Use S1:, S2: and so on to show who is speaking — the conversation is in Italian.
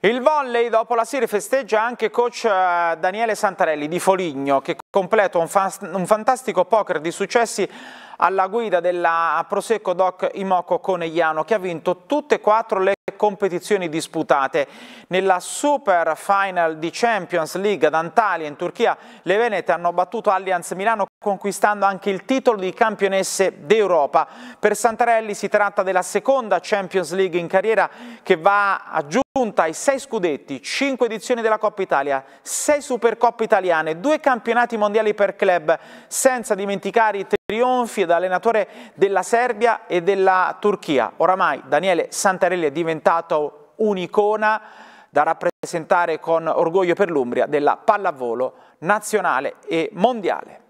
S1: Il volley dopo la serie festeggia anche coach eh, Daniele Santarelli di Foligno che completa un, fan, un fantastico poker di successi alla guida della Prosecco Doc Imoco Conegliano che ha vinto tutte e quattro le competizioni disputate. Nella Super Final di Champions League ad Antalya in Turchia le Venete hanno battuto Allianz Milano conquistando anche il titolo di campionesse d'Europa. Per Santarelli si tratta della seconda Champions League in carriera che va aggiunta ai sei scudetti, cinque edizioni della Coppa Italia, sei Supercoppe italiane, due campionati mondiali per club, senza dimenticare i trionfi da allenatore della Serbia e della Turchia. Oramai Daniele Santarelli è diventato un'icona da rappresentare con orgoglio per l'Umbria della pallavolo nazionale e mondiale.